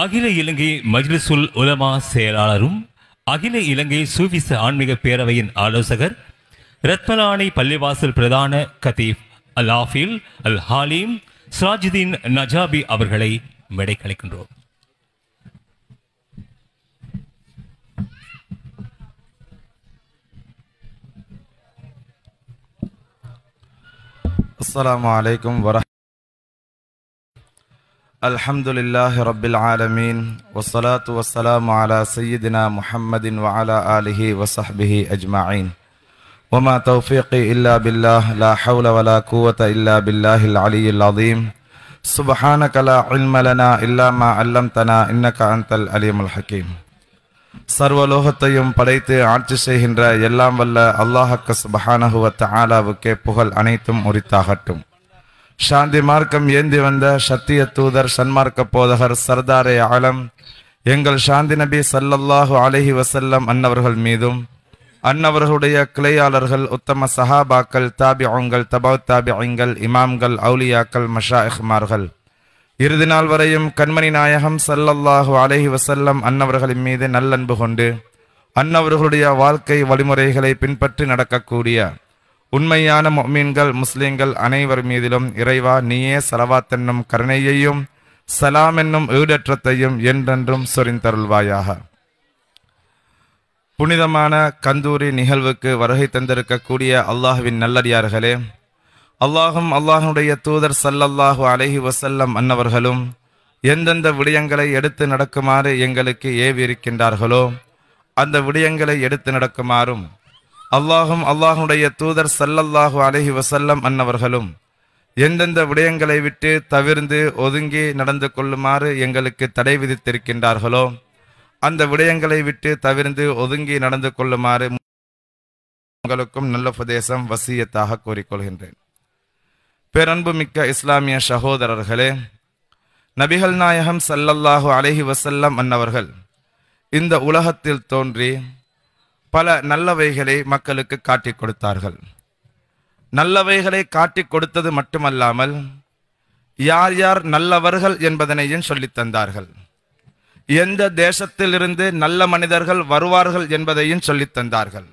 அகில இலங்கை மஜ்லிசுல் உலமா செயலாளரும் அகில இலங்கை சூவிச ஆன்மீக பேரவையின் ஆலோசகர் ரத்மலானை பள்ளிவாசல் பிரதான கதீப் அல் ஆஃபில் அல் ஹாலிம் சாஜிதீன் நஜாபி அவர்களை மேடை கலைக்கின்றோம் அஸ்லாம் வலைக்கம் வர الحمد لله رب العالمين والصلاة والسلام على سيدنا محمد وعلى آله وصحبه أجمعين وما توفيقي إلا بالله لا حول ولا قوة إلا بالله العلي العظيم سبحانك لا علم لنا إلا ما علمتنا إنك أنت العليم الحكيم پڑيت படைத்து ஆட்சி செய்கின்ற எல்லாம் வல்ல அல்லாஹக்க சுபஹானகுவத்த ஆலாவுக்கே புகழ் அனைத்தும் உரித்தாகட்டும் சாந்தி மார்க்கம் ஏந்தி வந்த சத்திய தூதர் சன்மார்க்க போதகர் சர்தாரே ஆலம் எங்கள் சாந்தி நபி சல்லல்லாஹு அலஹி வசல்லம் அன்னவர்கள் மீதும் அன்னவர்களுடைய கிளையாளர்கள் உத்தம சஹாபாக்கள் தாபி தபாத் தபாவ் அவங்கள் இமாம்கள் அவுலியாக்கள் மஷாஹ்மார்கள் இறுதி நாள் வரையும் கண்மணி நாயகம் சல்லல்லாஹு அலஹி வசல்லம் அன்னவர்களின் மீது நல்லன்பு கொண்டு அன்னவர்களுடைய வாழ்க்கை வழிமுறைகளை பின்பற்றி நடக்கக்கூடிய உண்மையான மொமீன்கள் முஸ்லீம்கள் அனைவர் மீதிலும் இறைவா நீயே சலவாத் என்னும் கருணையையும் சலாம் என்னும் ஈடற்றத்தையும் என்றென்றும் சொரிந்தருள்வாயாக புனிதமான கந்தூரி நிகழ்வுக்கு வருகை தந்திருக்கக்கூடிய அல்லாஹுவின் நல்லடியார்களே அல்லாஹும் அல்லாஹுடைய தூதர் சல்லல்லாஹு அலஹி வசல்லம் அன்னவர்களும் எந்தெந்த விடயங்களை எடுத்து நடக்குமாறு எங்களுக்கு ஏவி இருக்கின்றார்களோ அந்த விடயங்களை எடுத்து நடக்குமாறும் அல்லாஹும் அல்லாஹுடைய தூதர் சல்லல்லாஹு அலஹி வசல்லம் அன்னவர்களும் எந்தெந்த விடயங்களை விட்டு தவிர்ந்து ஒதுங்கி நடந்து கொள்ளுமாறு எங்களுக்கு தடை விதித்திருக்கின்றார்களோ அந்த விடயங்களை விட்டு தவிர்ந்து ஒதுங்கி நடந்து கொள்ளுமாறு உங்களுக்கும் நல்ல உபதேசம் வசியத்தாக கூறிக்கொள்கின்றேன் பேரன்பு மிக்க இஸ்லாமிய சகோதரர்களே நபிகள் நாயகம் சல்லல்லாஹு அலஹி வசல்லம் அன்னவர்கள் இந்த உலகத்தில் தோன்றி பல நல்லவைகளை மக்களுக்கு காட்டி கொடுத்தார்கள் நல்லவைகளை காட்டி கொடுத்தது மட்டுமல்லாமல் யார் யார் நல்லவர்கள் என்பதனையும் சொல்லித் தந்தார்கள் எந்த தேசத்திலிருந்து நல்ல மனிதர்கள் வருவார்கள் என்பதையும் சொல்லி தந்தார்கள்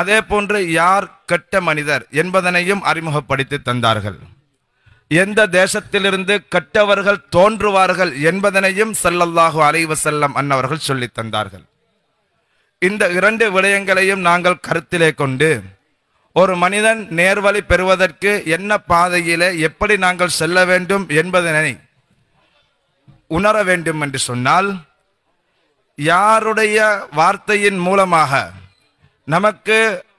அதே போன்று யார் கெட்ட மனிதர் என்பதனையும் அறிமுகப்படுத்தி தந்தார்கள் எந்த தேசத்திலிருந்து கெட்டவர்கள் தோன்றுவார்கள் என்பதனையும் செல்லல்லாஹு அலைவசல்லம் அன்னவர்கள் சொல்லித் தந்தார்கள் இந்த இரண்டு விடயங்களையும் நாங்கள் கருத்திலே கொண்டு ஒரு மனிதன் நேர்வழி பெறுவதற்கு என்ன பாதையிலே எப்படி நாங்கள் செல்ல வேண்டும் என்பதனை உணர வேண்டும் என்று சொன்னால் யாருடைய வார்த்தையின் மூலமாக நமக்கு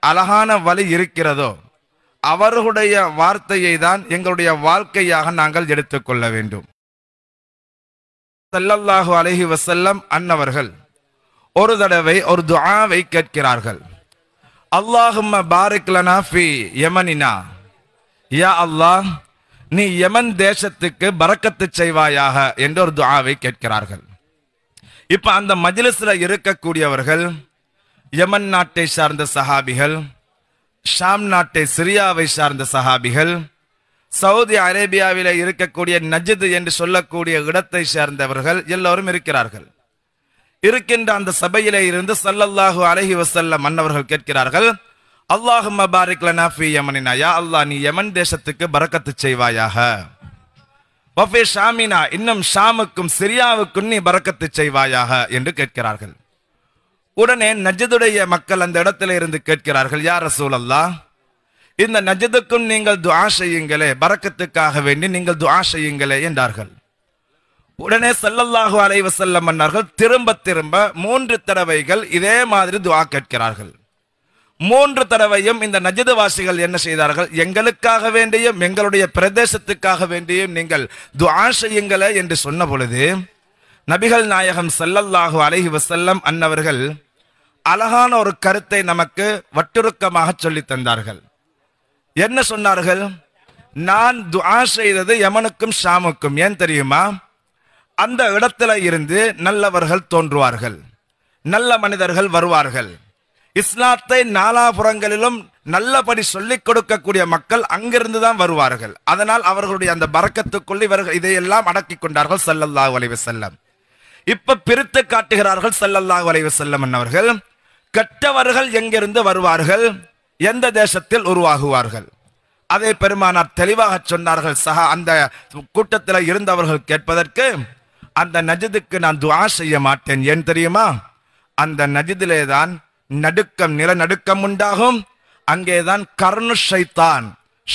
அழகான வழி இருக்கிறதோ அவர்களுடைய வார்த்தையை தான் எங்களுடைய வாழ்க்கையாக நாங்கள் எடுத்துக்கொள்ள வேண்டும் சல்லல்லாஹு அலஹி வசல்லம் அன்னவர்கள் ஒரு தடவை ஒரு துஆவை கேட்கிறார்கள் அல்லாஹும் பாரிக்லனா ஃபி யமனினா யா அல்லாஹ் நீ யமன் தேசத்துக்கு பறக்கத்து செய்வாயாக என்று ஒரு துஆவை கேட்கிறார்கள் இப்ப அந்த மஜ்லிஸ்ல இருக்கக்கூடியவர்கள் யமன் நாட்டை சார்ந்த சஹாபிகள் ஷாம் நாட்டை சிரியாவை சார்ந்த சஹாபிகள் சவுதி அரேபியாவில் இருக்கக்கூடிய நஜித் என்று சொல்லக்கூடிய இடத்தை சேர்ந்தவர்கள் எல்லோரும் இருக்கிறார்கள் இருக்கின்ற அந்த சபையிலே இருந்து சல்லல்லாஹு அலஹி வசல்ல மன்னவர்கள் கேட்கிறார்கள் அல்லாஹு மபாரிக் யமனினாயா அல்லாஹ் நீ யமன் தேசத்துக்கு பறக்கத்து செய்வாயாக ஷாமினா இன்னும் ஷாமுக்கும் சிரியாவுக்கும் நீ பறக்கத்து செய்வாயாக என்று கேட்கிறார்கள் உடனே நஜதுடைய மக்கள் அந்த இடத்துல இருந்து கேட்கிறார்கள் யார் ரசூல் அல்லா இந்த நஜதுக்கும் நீங்கள் துஆ செய்யுங்களே பறக்கத்துக்காக வேண்டி நீங்கள் துஆ செய்யுங்களே என்றார்கள் உடனே செல்லல்லாகு அலைவ செல்லம் மன்னர்கள் திரும்ப திரும்ப மூன்று தடவைகள் இதே மாதிரி துவா கேட்கிறார்கள் மூன்று தடவையும் இந்த நஜது வாசிகள் என்ன செய்தார்கள் எங்களுக்காக வேண்டியும் எங்களுடைய பிரதேசத்துக்காக வேண்டியும் நீங்கள் துவா செய்யுங்களே என்று சொன்ன பொழுது நபிகள் நாயகம் செல்லல்லாகு அலஹி வசல்லம் அன்னவர்கள் அழகான ஒரு கருத்தை நமக்கு வட்டுருக்கமாக சொல்லி தந்தார்கள் என்ன சொன்னார்கள் நான் துவா செய்தது யமனுக்கும் ஷாமுக்கும் ஏன் தெரியுமா அந்த இடத்துல இருந்து நல்லவர்கள் தோன்றுவார்கள் நல்ல மனிதர்கள் வருவார்கள் இஸ்லாத்தை நாலாபுறங்களிலும் நல்லபடி சொல்லிக் கொடுக்கக்கூடிய மக்கள் அங்கிருந்து தான் வருவார்கள் அதனால் அவர்களுடைய அந்த பறக்கத்துக்குள் இவர்கள் இதையெல்லாம் அடக்கி கொண்டார்கள் செல்லல்லா வளைவு செல்லம் இப்ப பிரித்து காட்டுகிறார்கள் செல்லல்லா வலைவு செல்லம் என்னவர்கள் கெட்டவர்கள் எங்கிருந்து வருவார்கள் எந்த தேசத்தில் உருவாகுவார்கள் அதே பெருமானார் தெளிவாக சொன்னார்கள் சக அந்த கூட்டத்தில் இருந்தவர்கள் கேட்பதற்கு அந்த நஜதுக்கு நான் துவா செய்ய மாட்டேன் ஏன் தெரியுமா அந்த நஜதிலே தான் நடுக்கம் நிலநடுக்கம் உண்டாகும் அங்கேதான் கர்ணு சைத்தான்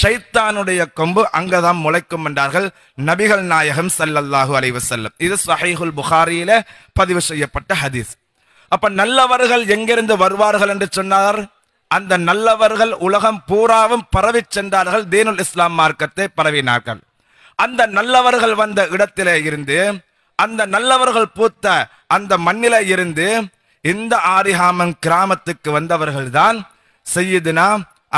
ஷைத்தானுடைய கொம்பு அங்கதான் முளைக்கும் என்றார்கள் நபிகள் நாயகம் சல்லல்லாஹு செல்லும் இது சஹைகுல் புகாரியில பதிவு செய்யப்பட்ட ஹதீஸ் அப்ப நல்லவர்கள் எங்கிருந்து வருவார்கள் என்று சொன்னார் அந்த நல்லவர்கள் உலகம் பூராவும் பரவி சென்றார்கள் தீனுல் இஸ்லாம் மார்க்கத்தை பரவினார்கள் அந்த நல்லவர்கள் வந்த இடத்திலே இருந்து அந்த நல்லவர்கள் பூத்த அந்த மண்ணில இருந்து இந்த ஆரிஹாமன் கிராமத்துக்கு வந்தவர்கள் தான் செய்யுதுனா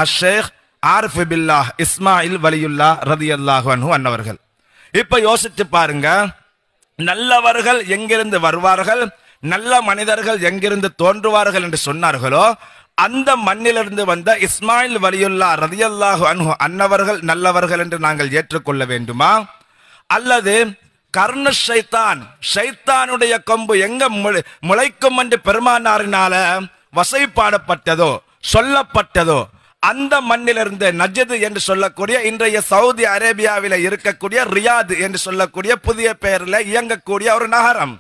அஷேக் ஆரிஃப் பில்லா இஸ்மாயில் வலியுல்லா ரதி அல்லாஹு அன்னவர்கள் இப்ப யோசிச்சு பாருங்க நல்லவர்கள் எங்கிருந்து வருவார்கள் நல்ல மனிதர்கள் எங்கிருந்து தோன்றுவார்கள் என்று சொன்னார்களோ அந்த மண்ணிலிருந்து வந்த இஸ்மாயில் வலியுல்லா ரதியல்லாஹு அன்ஹு அன்னவர்கள் நல்லவர்கள் என்று நாங்கள் ஏற்றுக்கொள்ள வேண்டுமா அல்லது கர்ண சைத்தான் சைத்தானுடைய கொம்பு எங்க முளைக்கும் என்று பெருமானாரினால வசைப்பாடப்பட்டதோ சொல்லப்பட்டதோ அந்த மண்ணிலிருந்து நஜது என்று சொல்லக்கூடிய இன்றைய சவுதி அரேபியாவில் இருக்கக்கூடிய ரியாது என்று சொல்லக்கூடிய புதிய பெயரில் இயங்கக்கூடிய ஒரு நகரம்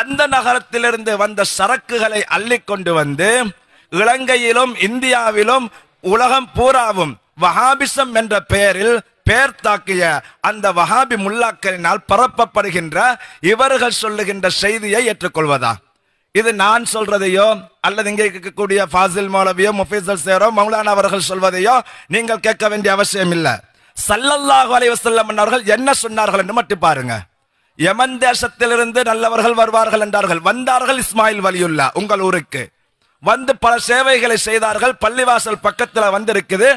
அந்த நகரத்திலிருந்து வந்த சரக்குகளை அள்ளி கொண்டு வந்து இலங்கையிலும் இந்தியாவிலும் உலகம் பூராவும் வஹாபிசம் என்ற பெயரில் பேர் தாக்கிய அந்த வஹாபி முல்லாக்களினால் பரப்பப்படுகின்ற இவர்கள் சொல்லுகின்ற செய்தியை ஏற்றுக்கொள்வதா இது நான் சொல்றதையோ அல்லது இங்கே இருக்கக்கூடிய ஃபாசில் மௌலவியோ முஃபீசல் சேரோ மௌலானா அவர்கள் சொல்வதையோ நீங்கள் கேட்க வேண்டிய அவசியம் இல்லை சல்லல்லாஹு அலைவசல்லம் அவர்கள் என்ன சொன்னார்கள் என்று மட்டும் பாருங்க யமன் தேசத்திலிருந்து நல்லவர்கள் வருவார்கள் என்றார்கள் வந்தார்கள் இஸ்மாயில் வலியுல்லா உங்கள் ஊருக்கு வந்து பல சேவைகளை செய்தார்கள் பள்ளிவாசல் பக்கத்தில் வந்திருக்குது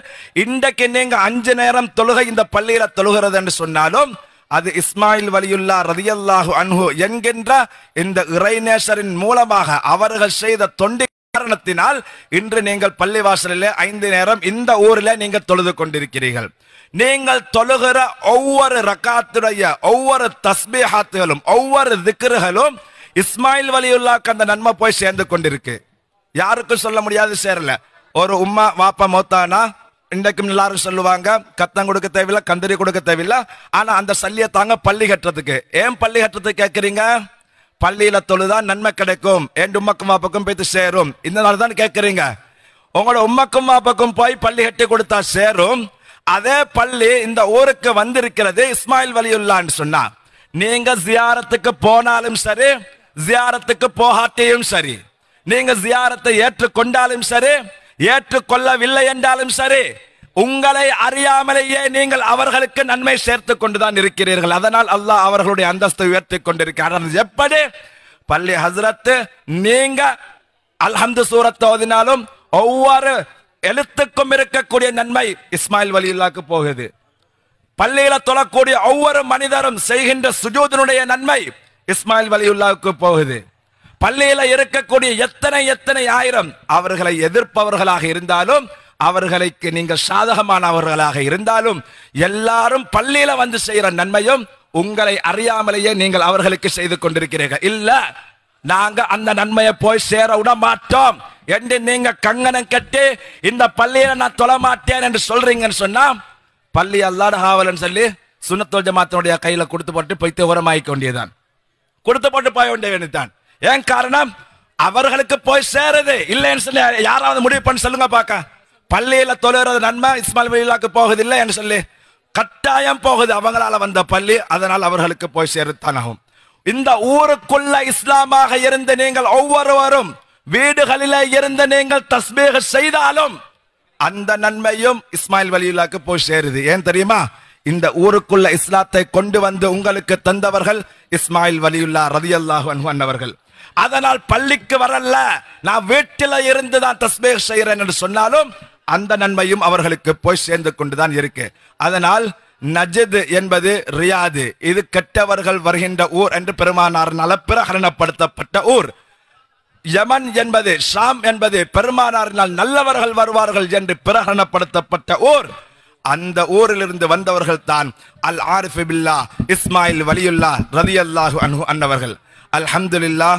இன்றைக்கு நீங்க அஞ்சு நேரம் தொழுகை இந்த பள்ளியில தொழுகிறது என்று சொன்னாலும் அது இஸ்மாயில் வலியுல்லா ரதியல்லாஹு அன்ஹு என்கின்ற இந்த இறைநேசரின் மூலமாக அவர்கள் செய்த தொண்டி காரணத்தினால் இன்று நீங்கள் பள்ளிவாசலில் ஐந்து நேரம் இந்த ஊரில் நீங்கள் தொழுது கொண்டிருக்கிறீர்கள் நீங்கள் தொழுகிற ஒவ்வொரு ரக்காத்துடைய ஒவ்வொரு தஸ்பீஹாத்துகளும் ஒவ்வொரு திக்ருகளும் இஸ்மாயில் வலியுல்லாக்கு அந்த நன்மை போய் சேர்ந்து கொண்டிருக்கு யாருக்கும் சொல்ல முடியாது சேரல ஒரு உம்மா வாப்பா மோத்தானா இன்றைக்கும் எல்லாரும் சொல்லுவாங்க கத்தம் கொடுக்க தேவையில்ல கந்தரி கொடுக்க தேவையில்ல ஆனா அந்த சல்லியை தாங்க பள்ளி கட்டுறதுக்கு ஏன் பள்ளி கட்டுறதுக்கு கேட்கறீங்க பள்ளியில தொழுதான் நன்மை கிடைக்கும் என் உம்மக்கும் வாப்பக்கும் போய் சேரும் இந்த நாள் தான் கேட்கறீங்க உங்களோட உம்மக்கும் வாப்பக்கும் போய் பள்ளி கட்டி கொடுத்தா சேரும் அதே பள்ளி இந்த ஊருக்கு வந்திருக்கிறது இஸ்மாயில் வலியுல்லான்னு சொன்னா நீங்க ஜியாரத்துக்கு போனாலும் சரி ஜியாரத்துக்கு போகாட்டியும் சரி நீங்க ஜியாரத்தை ஏற்றுக்கொண்டாலும் சரி ஏற்றுக்கொள்ளவில்லை என்றாலும் சரி உங்களை அறியாமலேயே நீங்கள் அவர்களுக்கு நன்மை சேர்த்து கொண்டுதான் இருக்கிறீர்கள் அதனால் அல்லாஹ் அவர்களுடைய அந்தஸ்தை உயர்த்தி கொண்டிருக்கிறார் எப்படி பள்ளி ஹசரத்து நீங்க அல்ஹம்து சூரத்தை ஓதினாலும் ஒவ்வொரு எழுத்துக்கும் இருக்கக்கூடிய நன்மை இஸ்மாயில் வலியுல்லாக்கு போகுது பள்ளியில தொழக்கூடிய ஒவ்வொரு மனிதரும் செய்கின்ற சுஜூதனுடைய நன்மை இஸ்மாயில் வலியுல்லாவுக்கு போகுது பள்ளியில இருக்கக்கூடிய எத்தனை எத்தனை ஆயிரம் அவர்களை எதிர்ப்பவர்களாக இருந்தாலும் அவர்களுக்கு நீங்கள் சாதகமானவர்களாக இருந்தாலும் எல்லாரும் பள்ளியில வந்து செய்யற நன்மையும் உங்களை அறியாமலேயே நீங்கள் அவர்களுக்கு செய்து கொண்டிருக்கிறீர்கள் இல்ல நாங்க அந்த நன்மையை போய் சேர விட மாட்டோம் என்று நீங்க கங்கணம் கட்டி இந்த பள்ளியில நான் தொலை என்று சொல்றீங்கன்னு சொன்னா பள்ளி அல்லாட ஆவலன்னு சொல்லி சுண்ணத்தோல் மாத்தனுடைய கையில கொடுத்து போட்டு போய் தீவிரமாக்க வேண்டியதான் கொடுத்து போட்டு போய வேண்டிய வேண்டியதான் ஏன் காரணம் அவர்களுக்கு போய் சேருது இல்லைன்னு சொல்லி யாராவது முடிவு பண்ணி சொல்லுங்க பார்க்க பள்ளியில தொழுகிறது நன்மை இஸ்மாயில் வெளியிலாக்கு போகுது என்று சொல்லி கட்டாயம் போகுது அவங்களால வந்த பள்ளி அதனால் அவர்களுக்கு போய் சேருத்தான் இந்த ஊருக்குள்ள இஸ்லாமாக இருந்து நீங்கள் ஒவ்வொருவரும் வீடுகளில இருந்து நீங்கள் தஸ்மீக செய்தாலும் அந்த நன்மையும் இஸ்மாயில் வலியுலாக்கு போய் சேருது ஏன் தெரியுமா இந்த ஊருக்குள்ள இஸ்லாத்தை கொண்டு வந்து உங்களுக்கு தந்தவர்கள் இஸ்மாயில் வலியுல்லா ரதியல்லாஹ் அவர்கள் அதனால் பள்ளிக்கு வரல நான் வீட்டில இருந்து தான் தஸ்மே செய்யறேன் என்று சொன்னாலும் அந்த நன்மையும் அவர்களுக்கு போய் சேர்ந்து கொண்டுதான் இருக்கு அதனால் நஜது என்பது ரியாது இது கெட்டவர்கள் வருகின்ற ஊர் என்று பெருமானார்னால பிரகடனப்படுத்தப்பட்ட ஊர் யமன் என்பது ஷாம் என்பது பெருமானாரினால் நல்லவர்கள் வருவார்கள் என்று பிரகரணப்படுத்தப்பட்ட ஊர் அந்த ஊரிலிருந்து வந்தவர்கள் தான் அல் ஆரிஃபிபில்லா இஸ்மாயில் வலியுல்லா ரதி அல்லாஹு அன்னவர்கள் அல்ஹம்துல்லா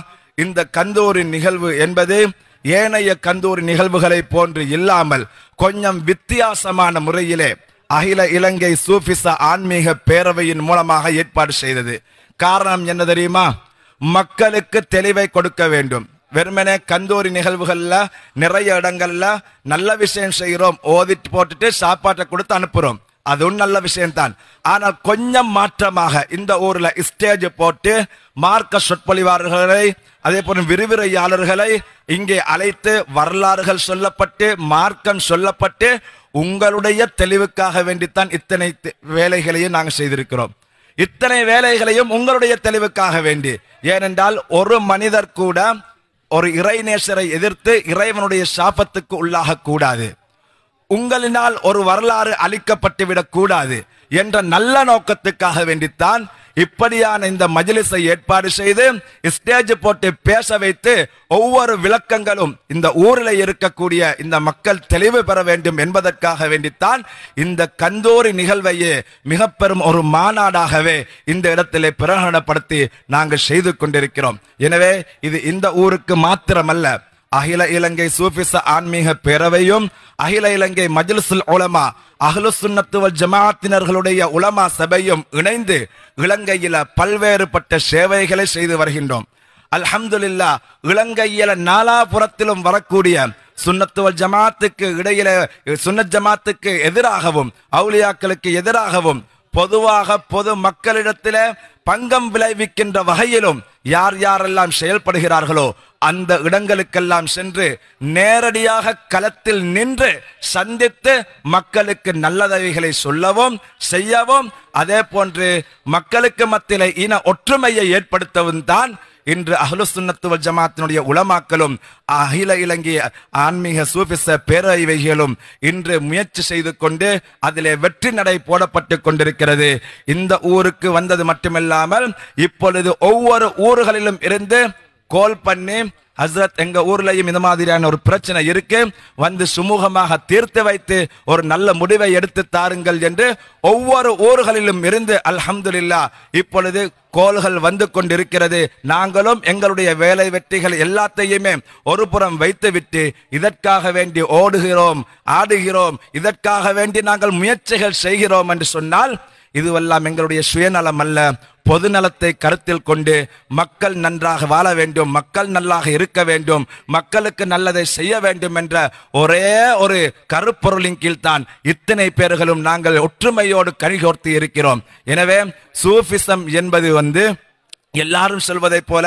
இந்த கந்தூரின் நிகழ்வு என்பது ஏனைய கந்தூரி நிகழ்வுகளை போன்று இல்லாமல் கொஞ்சம் வித்தியாசமான முறையிலே அகில இலங்கை சூஃபிச ஆன்மீக பேரவையின் மூலமாக ஏற்பாடு செய்தது காரணம் என்ன தெரியுமா மக்களுக்கு தெளிவை கொடுக்க வேண்டும் வெறுமனே கந்தூரி நிகழ்வுகள்ல நிறைய இடங்கள்ல நல்ல விஷயம் செய்கிறோம் ஓதிட்டு போட்டுட்டு சாப்பாட்டை கொடுத்து அனுப்புறோம் அதுவும் நல்ல விஷயம்தான் ஆனால் கொஞ்சம் மாற்றமாக இந்த ஊரில் ஸ்டேஜ் போட்டு மார்க்க சொற்பொழிவாளர்களை அதே போல விரிவுரையாளர்களை இங்கே அழைத்து வரலாறுகள் சொல்லப்பட்டு மார்க்கம் சொல்லப்பட்டு உங்களுடைய தெளிவுக்காக வேண்டித்தான் இத்தனை வேலைகளையும் நாங்கள் செய்திருக்கிறோம் இத்தனை வேலைகளையும் உங்களுடைய தெளிவுக்காக வேண்டி ஏனென்றால் ஒரு மனிதர் கூட ஒரு இறைநேசரை எதிர்த்து இறைவனுடைய சாபத்துக்கு உள்ளாக கூடாது உங்களினால் ஒரு வரலாறு அளிக்கப்பட்டுவிடக் கூடாது என்ற நல்ல நோக்கத்துக்காக வேண்டித்தான் இப்படியான இந்த மஜிலிசை ஏற்பாடு செய்து ஸ்டேஜ் போட்டு பேச வைத்து ஒவ்வொரு விளக்கங்களும் இந்த ஊரில் இருக்கக்கூடிய இந்த மக்கள் தெளிவு பெற வேண்டும் என்பதற்காக வேண்டித்தான் இந்த கந்தோரி நிகழ்வையே மிக பெரும் ஒரு மாநாடாகவே இந்த இடத்திலே பிரகடனப்படுத்தி நாங்கள் செய்து கொண்டிருக்கிறோம் எனவே இது இந்த ஊருக்கு மாத்திரமல்ல அகில இலங்கை சூபிச ஆன்மீக பேரவையும் அகில இலங்கை மஜ்லிசுல் உலமா அகலு சுன்னத்துவல் ஜமாத்தினர்களுடைய உலமா சபையும் இணைந்து இலங்கையில பல்வேறுபட்ட சேவைகளை செய்து வருகின்றோம் அல்ஹம்துல்லா இலங்கையில நாலாபுரத்திலும் வரக்கூடிய சுன்னத்துவல் ஜமாத்துக்கு இடையில சுன்னத் ஜமாத்துக்கு எதிராகவும் அவுலியாக்களுக்கு எதிராகவும் பொதுவாக பொது மக்களிடத்தில பங்கம் விளைவிக்கின்ற வகையிலும் யார் யாரெல்லாம் செயல்படுகிறார்களோ அந்த இடங்களுக்கெல்லாம் சென்று நேரடியாக களத்தில் நின்று சந்தித்து மக்களுக்கு நல்லதவைகளை சொல்லவும் செய்யவும் அதே போன்று மக்களுக்கு மத்தியில இன ஒற்றுமையை ஏற்படுத்தவும் தான் இன்று அஹ்லு ஜமாத்தினுடைய உளமாக்கலும் அகில இலங்கை ஆன்மீக சூபிச பேரறிவைகளும் இன்று முயற்சி செய்து கொண்டு அதிலே வெற்றி நடை போடப்பட்டு கொண்டிருக்கிறது இந்த ஊருக்கு வந்தது மட்டுமில்லாமல் இப்பொழுது ஒவ்வொரு ஊர்களிலும் இருந்து கோல் பண்ணி ஹசரத் எங்க ஊர்லயும் இந்த மாதிரியான ஒரு பிரச்சனை இருக்கு வந்து சுமூகமாக தீர்த்து வைத்து ஒரு நல்ல முடிவை எடுத்து தாருங்கள் என்று ஒவ்வொரு ஊர்களிலும் இருந்து அல்ஹம்துல்லா இப்பொழுது கோல்கள் வந்து கொண்டிருக்கிறது நாங்களும் எங்களுடைய வேலை வெற்றிகள் எல்லாத்தையுமே ஒரு புறம் வைத்துவிட்டு இதற்காக வேண்டி ஓடுகிறோம் ஆடுகிறோம் இதற்காக வேண்டி நாங்கள் முயற்சிகள் செய்கிறோம் என்று சொன்னால் இதுவெல்லாம் எங்களுடைய சுயநலம் அல்ல பொதுநலத்தை கருத்தில் கொண்டு மக்கள் நன்றாக வாழ வேண்டும் மக்கள் நல்லாக இருக்க வேண்டும் மக்களுக்கு நல்லதை செய்ய வேண்டும் என்ற ஒரே ஒரு கருப்பொருளின் கீழ் தான் இத்தனை பேர்களும் நாங்கள் ஒற்றுமையோடு கழிகோர்த்து இருக்கிறோம் எனவே சூஃபிசம் என்பது வந்து எல்லாரும் சொல்வதைப் போல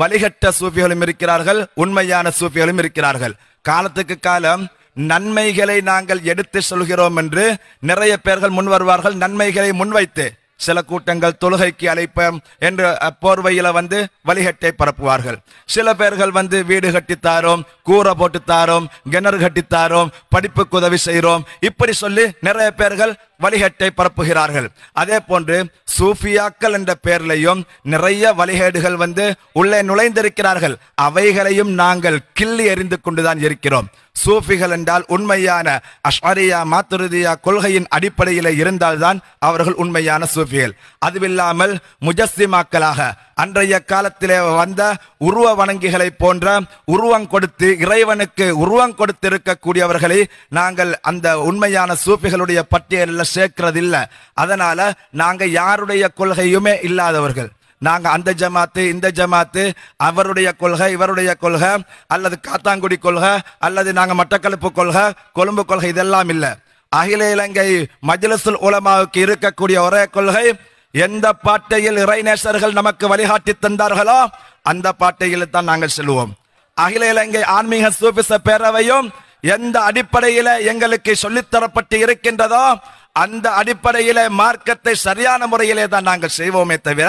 வழிகட்ட சூஃபிகளும் இருக்கிறார்கள் உண்மையான சூஃபிகளும் இருக்கிறார்கள் காலத்துக்கு காலம் நன்மைகளை நாங்கள் எடுத்து சொல்கிறோம் என்று நிறைய பேர்கள் முன் வருவார்கள் நன்மைகளை முன்வைத்து சில கூட்டங்கள் தொழுகைக்கு அழைப்போம் என்று போர்வையில வந்து வழிகட்டை பரப்புவார்கள் சில பேர்கள் வந்து வீடு கட்டித்தாரோம் கூரை போட்டு தாரோம் கிணறு கட்டித்தாரோம் படிப்புக்கு உதவி செய்கிறோம் இப்படி சொல்லி நிறைய பேர்கள் வழிகட்டை பரப்புகிறார்கள் அதே போன்று சூஃபியாக்கள் என்ற பெயர்லையும் நிறைய வழிகேடுகள் வந்து உள்ளே நுழைந்திருக்கிறார்கள் அவைகளையும் நாங்கள் கிள்ளி எறிந்து கொண்டுதான் இருக்கிறோம் சூஃபிகள் என்றால் உண்மையான அஷ்வரியா மாத்துருதியா கொள்கையின் அடிப்படையில் இருந்தால்தான் அவர்கள் உண்மையான சூஃபிகள் அதுவில்லாமல் முஜஸ்திமாக்களாக அன்றைய காலத்திலே வந்த உருவ வணங்கிகளை போன்ற உருவம் கொடுத்து இறைவனுக்கு உருவம் கொடுத்திருக்கக்கூடியவர்களை நாங்கள் அந்த உண்மையான சூஃபிகளுடைய பட்டியலில் சேர்க்கிறதில்லை அதனால நாங்கள் யாருடைய கொள்கையுமே இல்லாதவர்கள் நாங்கள் அந்த ஜமாத்து இந்த ஜமாத்து அவருடைய கொள்கை இவருடைய கொள்கை அல்லது காத்தாங்குடி கொள்கை அல்லது நாங்கள் மட்டக்களப்பு கொள்கை கொழும்பு கொள்கை இதெல்லாம் இல்லை அகில இலங்கை மஜ்லிசுல் உலமாவுக்கு இருக்கக்கூடிய ஒரே கொள்கை எந்த பாட்டையில் இறைநேசர்கள் நமக்கு வழிகாட்டி தந்தார்களோ அந்த பாட்டையில் தான் நாங்கள் செல்வோம் அகில இலங்கை ஆன்மீக சூபிச பேரவையும் எந்த அடிப்படையில எங்களுக்கு சொல்லித்தரப்பட்டு இருக்கின்றதோ அந்த அடிப்படையில மார்க்கத்தை சரியான முறையிலே தான் நாங்கள் செய்வோமே தவிர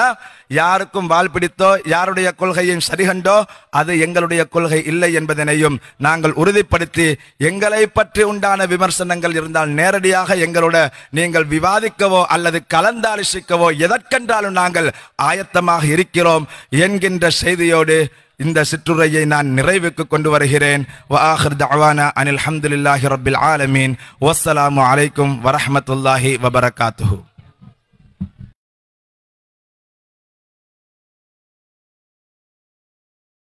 யாருக்கும் பிடித்தோ யாருடைய கொள்கையும் சரிகண்டோ அது எங்களுடைய கொள்கை இல்லை என்பதனையும் நாங்கள் உறுதிப்படுத்தி எங்களை பற்றி உண்டான விமர்சனங்கள் இருந்தால் நேரடியாக எங்களோட நீங்கள் விவாதிக்கவோ அல்லது கலந்தாலோசிக்கவோ எதற்கென்றாலும் நாங்கள் ஆயத்தமாக இருக்கிறோம் என்கின்ற செய்தியோடு இந்த சிற்றுரையை நான் நிறைவுக்கு கொண்டு வருகிறேன் வஆஹிர் தவானா அனில் ஹம்துலில்லாஹி ரபில் ஆலமீன் வஸ்ஸலாமு அலைக்கும் வரமத்துல்லாஹி வபரகாத்துஹு